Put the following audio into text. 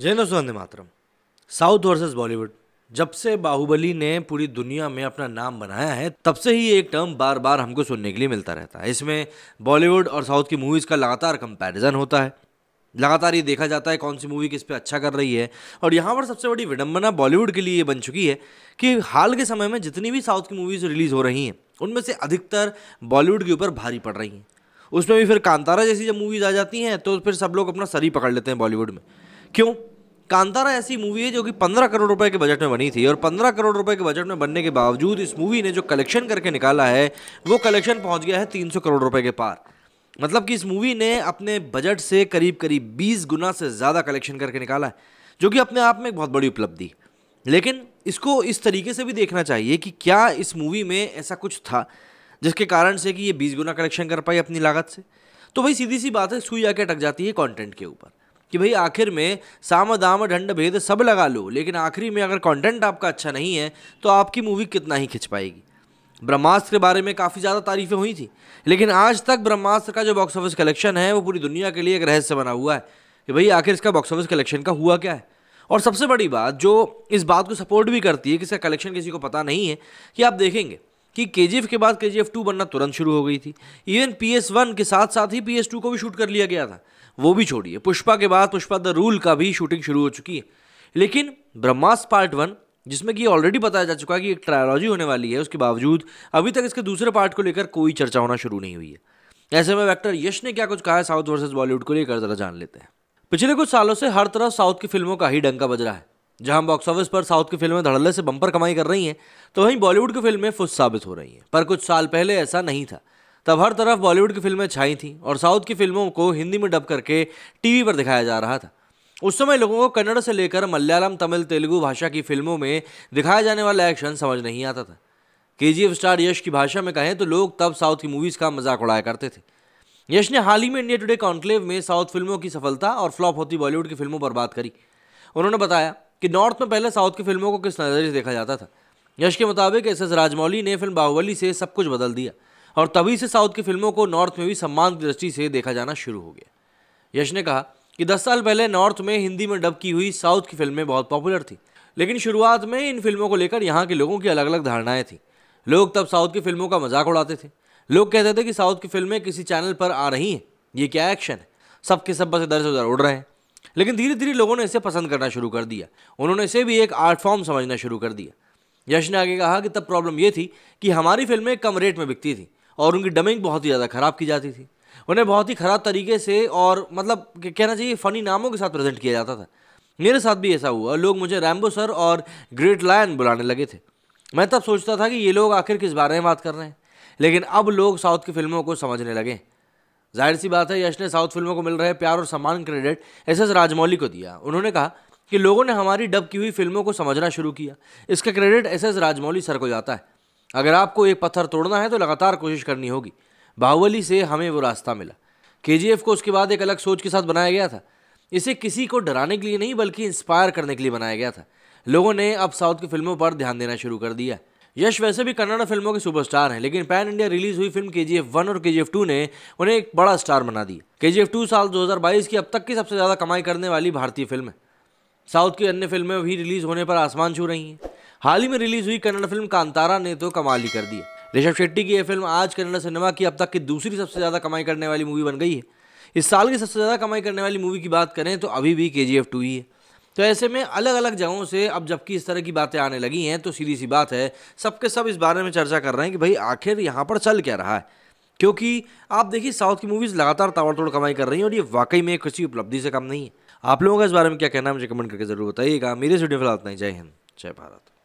Janus Vande Mataram south versus Bollywood जब से बाहुबली ने पूरी दुनिया में अपना नाम बनाया है तब से ही एक टर्म बार बार हमको सुनने के लिए मिलता रहता है इसमें बॉलीवुड और साउथ की मूवीज़ का लगातार कंपैरिजन होता है लगातार ये देखा जाता है कौन सी मूवी किस पे अच्छा कर रही है और यहाँ पर सबसे बड़ी विडंबना बॉलीवुड के लिए ये बन चुकी है कि हाल के समय में जितनी भी साउथ की मूवीज़ रिलीज़ हो रही हैं उनमें से अधिकतर बॉलीवुड के ऊपर भारी पड़ रही हैं उसमें भी फिर कांतारा जैसी जब मूवीज़ आ जाती हैं तो फिर सब लोग अपना सर ही पकड़ लेते हैं बॉलीवुड में क्यों कांतारा ऐसी मूवी है जो कि 15 करोड़ रुपए के बजट में बनी थी और 15 करोड़ रुपए के बजट में बनने के बावजूद इस मूवी ने जो कलेक्शन करके निकाला है वो कलेक्शन पहुंच गया है 300 करोड़ रुपए के पार मतलब कि इस मूवी ने अपने बजट से करीब करीब बीस गुना से ज़्यादा कलेक्शन करके निकाला है जो कि अपने आप में एक बहुत बड़ी उपलब्धि लेकिन इसको इस तरीके से भी देखना चाहिए कि क्या इस मूवी में ऐसा कुछ था जिसके कारण से कि ये बीस गुना कलेक्शन कर पाई अपनी लागत से तो भाई सीधी सी बात है सुई आके अटक जाती है कॉन्टेंट के ऊपर कि भाई आखिर में साम दाम ढंड भेद सब लगा लो लेकिन आखिरी में अगर कंटेंट आपका अच्छा नहीं है तो आपकी मूवी कितना ही खिंच पाएगी ब्रह्मास्त्र के बारे में काफ़ी ज़्यादा तारीफ़ें हुई थी लेकिन आज तक ब्रह्मास्त्र का जो बॉक्स ऑफिस कलेक्शन है वो पूरी दुनिया के लिए एक रहस्य बना हुआ है कि भाई आखिर इसका बॉक्स ऑफिस कलेक्शन का हुआ क्या है और सबसे बड़ी बात जो इस बात को सपोर्ट भी करती है कि इसका कलेक्शन किसी को पता नहीं है कि आप देखेंगे कि के के बाद के जी टू बनना तुरंत शुरू हो गई थी इवन पी एस वन के साथ साथ ही पी एस टू को भी शूट कर लिया गया था वो भी छोड़िए पुष्पा के बाद पुष्पा द रूल का भी शूटिंग शुरू हो चुकी है लेकिन ब्रह्मास पार्ट वन जिसमें कि ऑलरेडी बताया जा चुका है कि एक ट्रायोलॉजी होने वाली है उसके बावजूद अभी तक इसके दूसरे पार्ट को लेकर कोई चर्चा होना शुरू नहीं हुई है ऐसे में एक्टर यश ने क्या कुछ कहा है साउथ वर्सेज बॉलीवुड को लेकर जरा जान लेते हैं पिछले कुछ सालों से हर तरफ साउथ की फिल्मों का ही डंका बज रहा है जहां बॉक्स ऑफिस पर साउथ की फिल्में धड़ल्ले से बम्पर कमाई कर रही हैं तो वहीं बॉलीवुड की फिल्में फुस साबित हो रही हैं पर कुछ साल पहले ऐसा नहीं था तब हर तरफ बॉलीवुड की फिल्में छाई थीं और साउथ की फिल्मों को हिंदी में डब करके टीवी पर दिखाया जा रहा था उस समय लोगों को कन्नड़ से लेकर मलयालम तमिल तेलुगु भाषा की फिल्मों में दिखाया जाने वाला एक्शन समझ नहीं आता था के स्टार यश की भाषा में कहें तो लोग तब साउथ की मूवीज़ का मजाक उड़ाया करते थे यश ने हाल ही में इंडिया टुडे कॉन्क्लेव में साउथ फिल्मों की सफलता और फ्लॉप होती बॉलीवुड की फिल्मों पर बात करी उन्होंने बताया कि नॉर्थ में पहले साउथ की फिल्मों को किस नज़र से देखा जाता था यश के मुताबिक एस एस राजमौली ने फिल्म बाहुबली से सब कुछ बदल दिया और तभी से साउथ की फिल्मों को नॉर्थ में भी सम्मान की दृष्टि से देखा जाना शुरू हो गया यश ने कहा कि 10 साल पहले नॉर्थ में हिंदी में डब की हुई साउथ की फिल्में बहुत पॉपुलर थी लेकिन शुरुआत में इन फिल्मों को लेकर यहाँ के लोगों की अलग अलग धारणाएं थीं लोग तब साउथ की फिल्मों का मजाक उड़ाते थे लोग कहते थे कि साउथ की फिल्में किसी चैनल पर आ रही हैं ये क्या एक्शन है सब के सब बस इधर से उधर उड़ रहे हैं लेकिन धीरे धीरे लोगों ने इसे पसंद करना शुरू कर दिया उन्होंने इसे भी एक आर्ट फॉर्म समझना शुरू कर दिया यश ने आगे कहा कि तब प्रॉब्लम ये थी कि हमारी फिल्में कम रेट में बिकती थी और उनकी डमिंग बहुत ही ज़्यादा ख़राब की जाती थी उन्हें बहुत ही ख़राब तरीके से और मतलब कहना चाहिए फ़नी नामों के साथ प्रेजेंट किया जाता था मेरे साथ भी ऐसा हुआ लोग मुझे रैम्बो सर और ग्रेट लायन बुलाने लगे थे मैं तब सोचता था कि ये लोग आखिर किस बारे में बात कर रहे हैं लेकिन अब लोग साउथ की फिल्मों को समझने लगे जाहिर सी बात है यश ने साउथ फिल्मों को मिल रहे प्यार और सम्मान क्रेडिट एस एस राजमौली को दिया उन्होंने कहा कि लोगों ने हमारी डब की हुई फिल्मों को समझना शुरू किया इसका credit S S Rajamouli sir को जाता है अगर आपको एक पत्थर तोड़ना है तो लगातार कोशिश करनी होगी बाहुबली से हमें वो रास्ता मिला के को उसके बाद एक अलग सोच के साथ बनाया गया था इसे किसी को डराने के लिए नहीं बल्कि इंस्पायर करने के लिए बनाया गया था लोगों ने अब साउथ की फिल्मों पर ध्यान देना शुरू कर दिया यश वैसे भी कन्नड़ फिल्मों के सुपरस्टार हैं लेकिन पैन इंडिया रिलीज हुई फिल्म के जी वन और के जी टू ने उन्हें एक बड़ा स्टार बना दिया के जी टू साल 2022 की अब तक की सबसे ज़्यादा कमाई करने वाली भारतीय फिल्म है साउथ की अन्य फिल्में भी रिलीज होने पर आसमान छू रही हैं हाल ही में रिलीज हुई कन्नड़ फिल्म कांतारा ने तो कमाल ही कर दिया ऋषभ शेट्टी की यह फिल्म आज कन्नड़ सिनेमा की अब तक की दूसरी सबसे ज़्यादा कमाई करने वाली मूवी बन गई है इस साल की सबसे ज़्यादा कमाई करने वाली मूवी की बात करें तो अभी भी के जी ही है तो ऐसे में अलग अलग जगहों से अब जबकि इस तरह की बातें आने लगी हैं तो सीधी सी बात है सबके सब इस बारे में चर्चा कर रहे हैं कि भाई आखिर यहाँ पर चल क्या रहा है क्योंकि आप देखिए साउथ की मूवीज़ लगातार ताबड़तोड़ कमाई कर रही हैं और ये वाकई में किसी उपलब्धि से कम नहीं है आप लोगों का इस बारे में क्या कहना है मुझे कमेंट करके ज़रूर बताइएगा मेरे वीडियो फिलहाल इतना ही जय हिंद जय भारत